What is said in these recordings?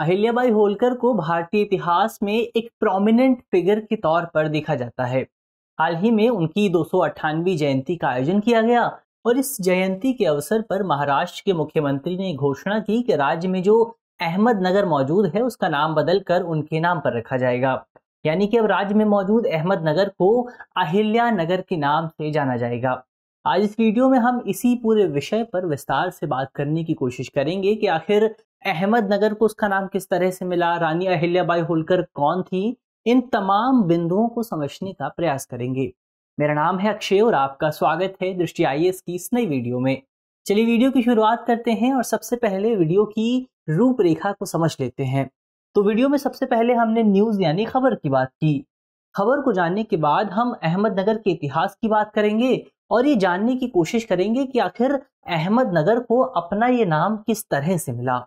अहिल्याबाई होलकर को भारतीय इतिहास में एक प्रोमिनेंट फिगर के तौर पर देखा जाता है हाल ही में उनकी दो जयंती का आयोजन किया गया और इस जयंती के अवसर पर महाराष्ट्र के मुख्यमंत्री ने घोषणा की कि राज्य में जो अहमदनगर मौजूद है उसका नाम बदलकर उनके नाम पर रखा जाएगा यानी कि अब राज्य में मौजूद अहमदनगर को अहिल्या नगर के नाम से जाना जाएगा आज इस वीडियो में हम इसी पूरे विषय पर विस्तार से बात करने की कोशिश करेंगे कि आखिर अहमदनगर को उसका नाम किस तरह से मिला रानी अहिल्याबाई होलकर कौन थी इन तमाम बिंदुओं को समझने का प्रयास करेंगे मेरा नाम है अक्षय और आपका स्वागत है दृष्टि आई की इस नई वीडियो में चलिए वीडियो की शुरुआत करते हैं और सबसे पहले वीडियो की रूपरेखा को समझ लेते हैं तो वीडियो में सबसे पहले हमने न्यूज यानी खबर की बात की खबर को जानने के बाद हम अहमदनगर के इतिहास की बात करेंगे और ये जानने की कोशिश करेंगे कि आखिर अहमदनगर को अपना ये नाम किस तरह से मिला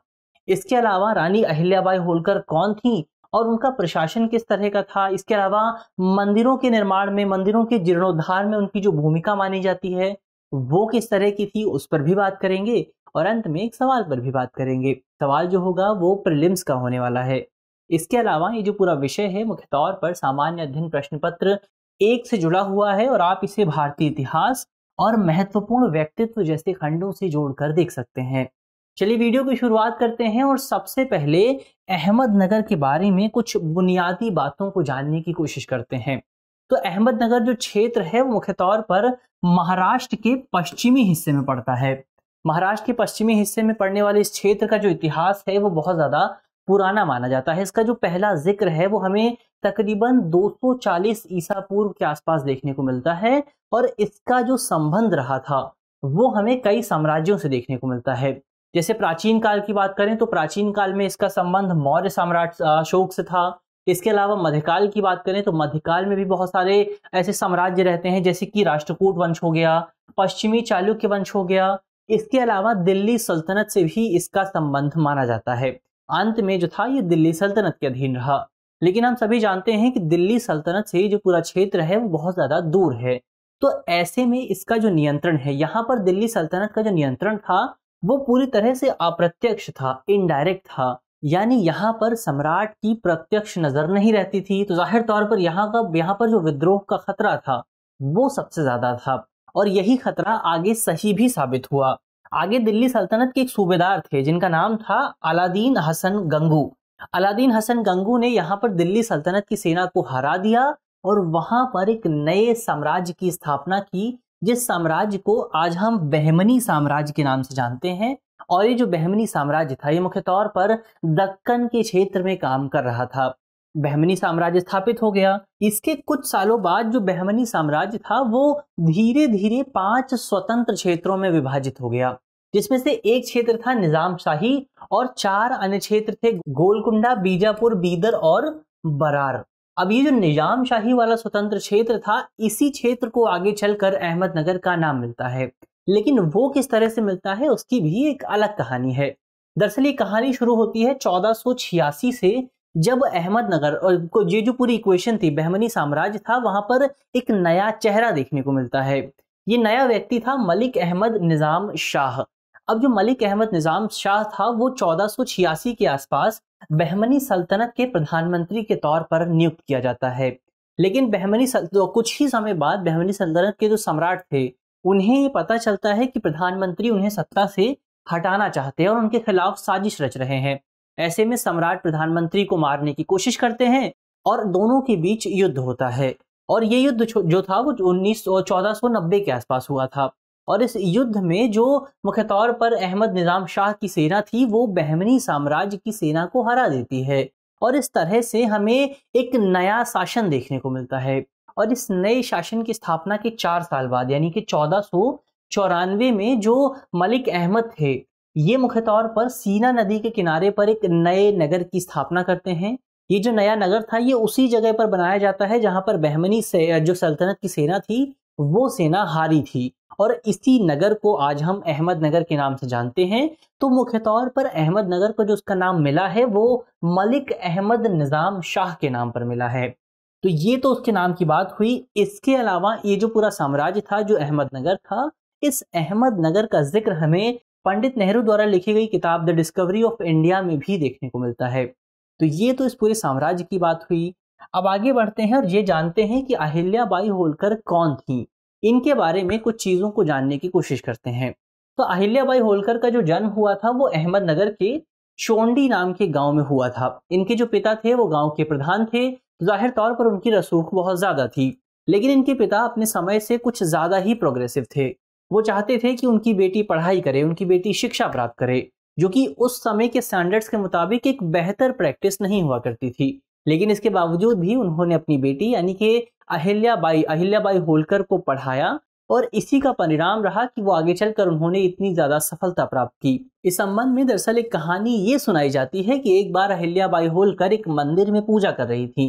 इसके अलावा रानी अहिल्याबाई होलकर कौन थी और उनका प्रशासन किस तरह का था इसके अलावा मंदिरों के निर्माण में मंदिरों के जीर्णोद्धार में उनकी जो भूमिका मानी जाती है वो किस तरह की थी उस पर भी बात करेंगे और अंत में एक सवाल पर भी बात करेंगे सवाल जो होगा वो प्रिलिम्स का होने वाला है इसके अलावा ये जो पूरा विषय है मुख्य तौर पर सामान्य अध्ययन प्रश्न पत्र एक से जुड़ा हुआ है और आप इसे भारतीय इतिहास और महत्वपूर्ण व्यक्तित्व जैसे खंडों से जोड़कर देख सकते हैं चलिए वीडियो की शुरुआत करते हैं और सबसे पहले अहमदनगर के बारे में कुछ बुनियादी बातों को जानने की कोशिश करते हैं तो अहमदनगर जो क्षेत्र है वो मुख्य तौर पर महाराष्ट्र के पश्चिमी हिस्से में पड़ता है महाराष्ट्र के पश्चिमी हिस्से में पड़ने वाले इस क्षेत्र का जो इतिहास है वो बहुत ज़्यादा पुराना माना जाता है इसका जो पहला जिक्र है वो हमें तकरीबन 240 ईसा पूर्व के आसपास देखने को मिलता है और इसका जो संबंध रहा था वो हमें कई साम्राज्यों से देखने को मिलता है जैसे प्राचीन काल की बात करें तो प्राचीन काल में इसका संबंध मौर्य सम्राट अशोक से था इसके अलावा मध्यकाल की बात करें तो मध्यकाल में भी बहुत सारे ऐसे साम्राज्य रहते हैं जैसे कि राष्ट्रकूट वंश हो गया पश्चिमी चालुक्य वंश हो गया इसके अलावा दिल्ली सल्तनत से भी इसका संबंध माना जाता है अंत में जो था ये दिल्ली सल्तनत के अधीन रहा लेकिन हम सभी जानते हैं कि दिल्ली सल्तनत से जो पूरा क्षेत्र है वो बहुत ज़्यादा दूर है तो ऐसे में इसका जो नियंत्रण है यहाँ पर दिल्ली सल्तनत का जो नियंत्रण था वो पूरी तरह से अप्रत्यक्ष था इनडायरेक्ट था यानी यहाँ पर सम्राट की प्रत्यक्ष नजर नहीं रहती थी तो जाहिर तौर पर यहाँ का यहाँ पर जो विद्रोह का खतरा था वो सबसे ज्यादा था और यही खतरा आगे सही भी साबित हुआ आगे दिल्ली सल्तनत के एक सूबेदार थे जिनका नाम था अलादीन हसन गंगू अलादीन हसन गंगू ने यहाँ पर दिल्ली सल्तनत की सेना को हरा दिया और वहां पर एक नए साम्राज्य की स्थापना की जिस साम्राज्य को आज हम बहमनी साम्राज्य के नाम से जानते हैं और ये जो बहमनी साम्राज्य था ये मुख्य तौर पर दक्कन के क्षेत्र में काम कर रहा था बहमनी साम्राज्य स्थापित हो गया इसके कुछ सालों बाद जो बहमनी साम्राज्य था वो धीरे धीरे पांच स्वतंत्र क्षेत्रों में विभाजित हो गया जिसमें से एक क्षेत्र था निजाम शाही और चार अन्य क्षेत्र थे गोलकुंडा बीजापुर बीदर और बरार अब ये जो निजाम शाही वाला स्वतंत्र क्षेत्र था इसी क्षेत्र को आगे चलकर अहमदनगर का नाम मिलता है लेकिन वो किस तरह से मिलता है उसकी भी एक अलग कहानी है दरअसल ये कहानी शुरू होती है चौदह से जब अहमदनगर और ये जो पूरी इक्वेशन थी बहमनी साम्राज्य था वहां पर एक नया चेहरा देखने को मिलता है ये नया व्यक्ति था मलिक अहमद निज़ाम शाह अब जो मलिक अहमद निज़ाम शाह था वो चौदह के आसपास बहमनी सल्तनत के प्रधानमंत्री के तौर पर नियुक्त किया जाता है लेकिन बहमनी तो कुछ ही समय बाद बहमनी सल्तनत के जो सम्राट थे उन्हें ये पता चलता है कि प्रधानमंत्री उन्हें सत्ता से हटाना चाहते हैं और उनके खिलाफ साजिश रच रहे हैं ऐसे में सम्राट प्रधानमंत्री को मारने की कोशिश करते हैं और दोनों के बीच युद्ध होता है और ये युद्ध जो था वो उन्नीस सौ के आसपास हुआ था और इस युद्ध में जो मुख्य तौर पर अहमद निज़ाम शाह की सेना थी वो बहमनी साम्राज्य की सेना को हरा देती है और इस तरह से हमें एक नया शासन देखने को मिलता है और इस नए शासन की स्थापना के चार साल बाद यानी कि चौदह सौ चौरानवे में जो मलिक अहमद थे ये मुख्य तौर पर सीना नदी के किनारे पर एक नए नगर की स्थापना करते हैं ये जो नया नगर था ये उसी जगह पर बनाया जाता है जहाँ पर बहमनी से जो सल्तनत की सेना थी वो सेना हारी थी और इसी नगर को आज हम अहमदनगर के नाम से जानते हैं तो मुख्य तौर पर अहमदनगर को जो उसका नाम मिला है वो मलिक अहमद निज़ाम शाह के नाम पर मिला है तो ये तो उसके नाम की बात हुई इसके अलावा ये जो पूरा साम्राज्य था जो अहमदनगर था इस अहमदनगर का जिक्र हमें पंडित नेहरू द्वारा लिखी गई किताब द डिस्कवरी ऑफ इंडिया में भी देखने को मिलता है तो ये तो इस पूरे साम्राज्य की बात हुई अब आगे बढ़ते हैं और ये जानते हैं कि अहिल्याबाई होलकर कौन थी इनके बारे में कुछ चीज़ों को जानने की कोशिश करते हैं तो अहिल्या बाई होलकर का जो जन्म हुआ था वो अहमदनगर के चोंडी नाम के गांव में हुआ था इनके जो पिता थे वो गांव के प्रधान थे जाहिर तौर पर उनकी रसूख बहुत ज़्यादा थी लेकिन इनके पिता अपने समय से कुछ ज़्यादा ही प्रोग्रेसिव थे वो चाहते थे कि उनकी बेटी पढ़ाई करे उनकी बेटी शिक्षा प्राप्त करे जो कि उस समय के स्टैंडर्ड्स के मुताबिक एक बेहतर प्रैक्टिस नहीं हुआ करती थी लेकिन इसके बावजूद भी उन्होंने अपनी बेटी यानी कि अहिल्याबाई अहिल्याबाई होलकर को पढ़ाया और इसी का परिणाम रहा कि वो आगे चलकर उन्होंने इतनी ज्यादा सफलता प्राप्त की इस संबंध में दरअसल एक कहानी ये सुनाई जाती है कि एक बार अहिल्याबाई होलकर एक मंदिर में पूजा कर रही थी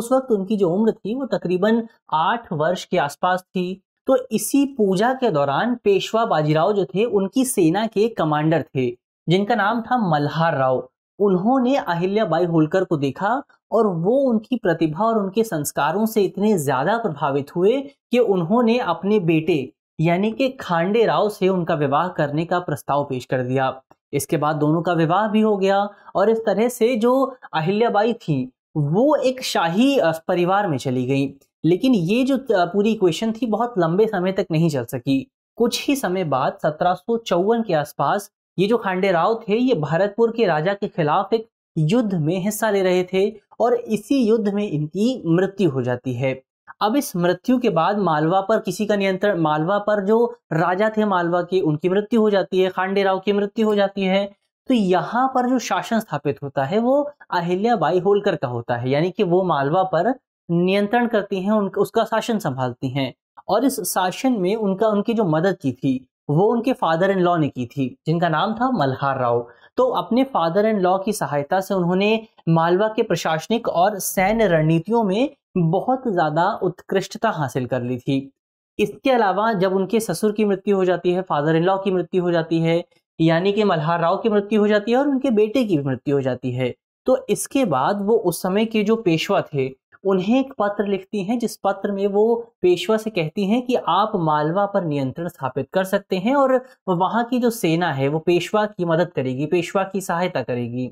उस वक्त उनकी जो उम्र थी वो तकरीबन आठ वर्ष के आसपास थी तो इसी पूजा के दौरान पेशवा बाजीराव जो थे उनकी सेना के कमांडर थे जिनका नाम था मल्हार राव उन्होंने बाई होलकर को देखा और वो उनकी प्रतिभा और उनके संस्कारों से इतने ज्यादा प्रभावित हुए कि उन्होंने अपने बेटे यानी कि खांडे राव से उनका विवाह करने का प्रस्ताव पेश कर दिया इसके बाद दोनों का विवाह भी हो गया और इस तरह से जो अहिल्याबाई थी वो एक शाही परिवार में चली गई लेकिन ये जो पूरी इक्वेशन थी बहुत लंबे समय तक नहीं चल सकी कुछ ही समय बाद सत्रह के आसपास ये जो खांडे राव थे ये भरतपुर के राजा के खिलाफ एक युद्ध में हिस्सा ले रहे थे और इसी युद्ध में इनकी मृत्यु हो जाती है अब इस मृत्यु के बाद मालवा पर किसी का नियंत्रण मालवा पर जो राजा थे मालवा के उनकी मृत्यु हो जाती है खांडे राव की मृत्यु हो जाती है तो यहाँ पर जो शासन स्थापित होता है वो अहिल्या बाई होलकर का होता है यानी कि वो मालवा पर नियंत्रण करती हैं उनका उसका शासन संभालती हैं और इस शासन में उनका उनकी जो मदद की थी वो उनके फादर इन लॉ ने की थी जिनका नाम था मल्हार राव तो अपने फादर इन लॉ की सहायता से उन्होंने मालवा के प्रशासनिक और सैन्य रणनीतियों में बहुत ज़्यादा उत्कृष्टता हासिल कर ली थी इसके अलावा जब उनके ससुर की मृत्यु हो जाती है फादर इन लॉ की मृत्यु हो जाती है यानी कि मल्हार राव की मृत्यु हो जाती है और उनके बेटे की भी मृत्यु हो जाती है तो इसके बाद वो उस समय के जो पेशवा थे उन्हें एक पत्र लिखती हैं जिस पत्र में वो पेशवा से कहती हैं कि आप मालवा पर नियंत्रण स्थापित कर सकते हैं और वहाँ की जो सेना है वो पेशवा की मदद करेगी पेशवा की सहायता करेगी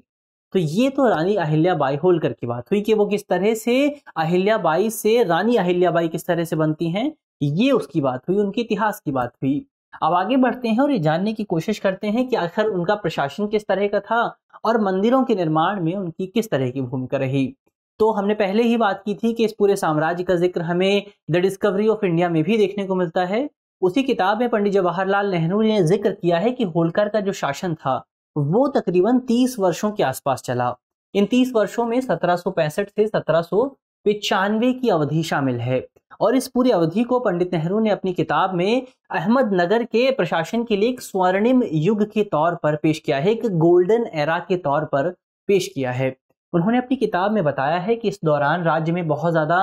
तो ये तो रानी अहिल्या बाई होलकर की बात हुई कि वो किस तरह से अहिल्या बाई से रानी अहिल्याबाई किस तरह से बनती हैं ये उसकी बात हुई उनके इतिहास की बात हुई अब आगे बढ़ते हैं और ये जानने की कोशिश करते हैं कि आखिर उनका प्रशासन किस तरह का था और मंदिरों के निर्माण में उनकी किस तरह की भूमिका रही तो हमने पहले ही बात की थी कि इस पूरे साम्राज्य का जिक्र हमें द डिस्कवरी ऑफ इंडिया में भी देखने को मिलता है उसी किताब में पंडित जवाहरलाल नेहरू ने जिक्र किया है कि होलकर का जो शासन था वो तकरीबन तीस वर्षों के आसपास चला इन तीस वर्षों में 1765 से सत्रह की अवधि शामिल है और इस पूरी अवधि को पंडित नेहरू ने अपनी किताब में अहमदनगर के प्रशासन के लिए एक स्वर्णिम युग के तौर पर पेश किया है एक गोल्डन एरा के तौर पर पेश किया है उन्होंने अपनी किताब में बताया है कि इस दौरान राज्य में बहुत ज़्यादा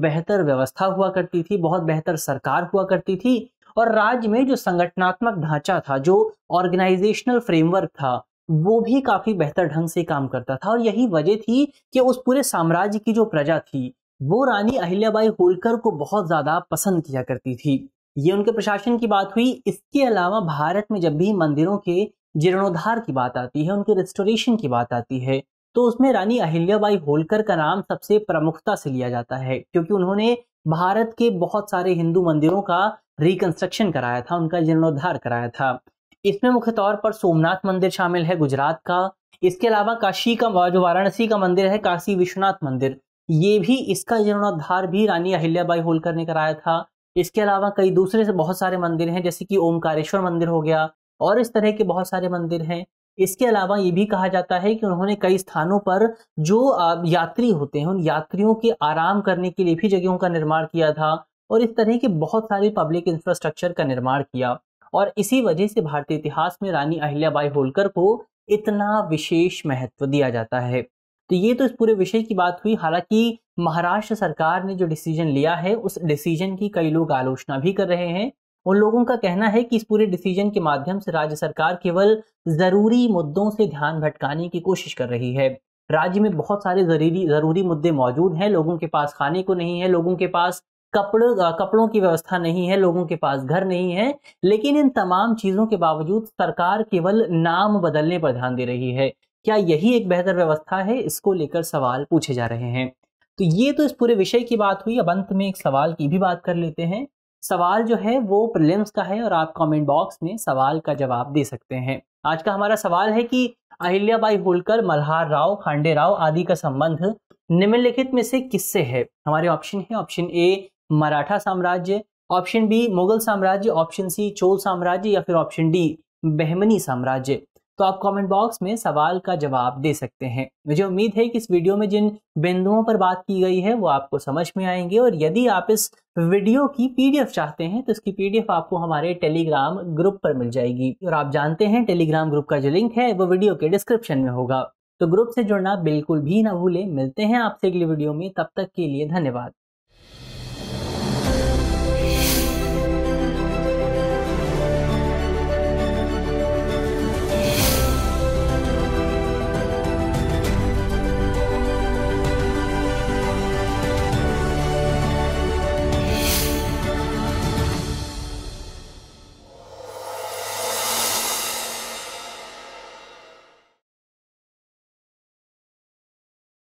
बेहतर व्यवस्था हुआ करती थी बहुत बेहतर सरकार हुआ करती थी और राज्य में जो संगठनात्मक ढांचा था जो ऑर्गेनाइजेशनल फ्रेमवर्क था वो भी काफ़ी बेहतर ढंग से काम करता था और यही वजह थी कि उस पूरे साम्राज्य की जो प्रजा थी वो रानी अहिल्याबाई होलकर को बहुत ज़्यादा पसंद किया करती थी ये उनके प्रशासन की बात हुई इसके अलावा भारत में जब भी मंदिरों के जीर्णोद्धार की बात आती है उनके रेस्टोरेशन की बात आती है तो उसमें रानी अहिल्याबाई होलकर का नाम सबसे प्रमुखता से लिया जाता है क्योंकि उन्होंने भारत के बहुत सारे हिंदू मंदिरों का रिकंस्ट्रक्शन कराया था उनका जीर्णोद्धार कराया था इसमें मुख्य तौर पर सोमनाथ मंदिर शामिल है गुजरात का इसके अलावा काशी का जो वाराणसी का मंदिर है काशी विश्वनाथ मंदिर ये भी इसका जीर्णोद्धार भी रानी अहिल्याबाई होलकर ने कराया था इसके अलावा कई दूसरे से बहुत सारे मंदिर हैं जैसे कि ओमकारेश्वर मंदिर हो गया और इस तरह के बहुत सारे मंदिर हैं इसके अलावा ये भी कहा जाता है कि उन्होंने कई स्थानों पर जो यात्री होते हैं उन यात्रियों के आराम करने के लिए भी जगहों का निर्माण किया था और इस तरह के बहुत सारे पब्लिक इंफ्रास्ट्रक्चर का निर्माण किया और इसी वजह से भारतीय इतिहास में रानी अहिल्याबाई होलकर को इतना विशेष महत्व दिया जाता है तो ये तो इस पूरे विषय की बात हुई हालांकि महाराष्ट्र सरकार ने जो डिसीजन लिया है उस डिसीजन की कई लोग आलोचना भी कर रहे हैं उन लोगों का कहना है कि इस पूरे डिसीजन के माध्यम से राज्य सरकार केवल जरूरी मुद्दों से ध्यान भटकाने की कोशिश कर रही है राज्य में बहुत सारे जरूरी जरूरी मुद्दे मौजूद हैं लोगों के पास खाने को नहीं है लोगों के पास कपड़ों कपड़ों की व्यवस्था नहीं है लोगों के पास घर नहीं है लेकिन इन तमाम चीजों के बावजूद सरकार केवल नाम बदलने पर ध्यान दे रही है क्या यही एक बेहतर व्यवस्था है इसको लेकर सवाल पूछे जा रहे हैं तो ये तो इस पूरे विषय की बात हुई अब अंत में एक सवाल की भी बात कर लेते हैं सवाल जो है वो प्रिलिम्स का है और आप कमेंट बॉक्स में सवाल का जवाब दे सकते हैं आज का हमारा सवाल है कि अहिल्याबाई होलकर मल्हार राव खांडे राव आदि का संबंध निम्नलिखित में से किससे है हमारे ऑप्शन है ऑप्शन ए मराठा साम्राज्य ऑप्शन बी मुगल साम्राज्य ऑप्शन सी चोल साम्राज्य या फिर ऑप्शन डी बहमनी साम्राज्य तो आप कमेंट बॉक्स में सवाल का जवाब दे सकते हैं मुझे उम्मीद है कि इस वीडियो में जिन बिंदुओं पर बात की गई है वो आपको समझ में आएंगे और यदि आप इस वीडियो की पीडीएफ चाहते हैं तो इसकी पीडीएफ आपको हमारे टेलीग्राम ग्रुप पर मिल जाएगी और आप जानते हैं टेलीग्राम ग्रुप का जो लिंक है वो वीडियो के डिस्क्रिप्शन में होगा तो ग्रुप से जुड़ना बिल्कुल भी ना भूलें मिलते हैं आपसे अगली वीडियो में तब तक के लिए धन्यवाद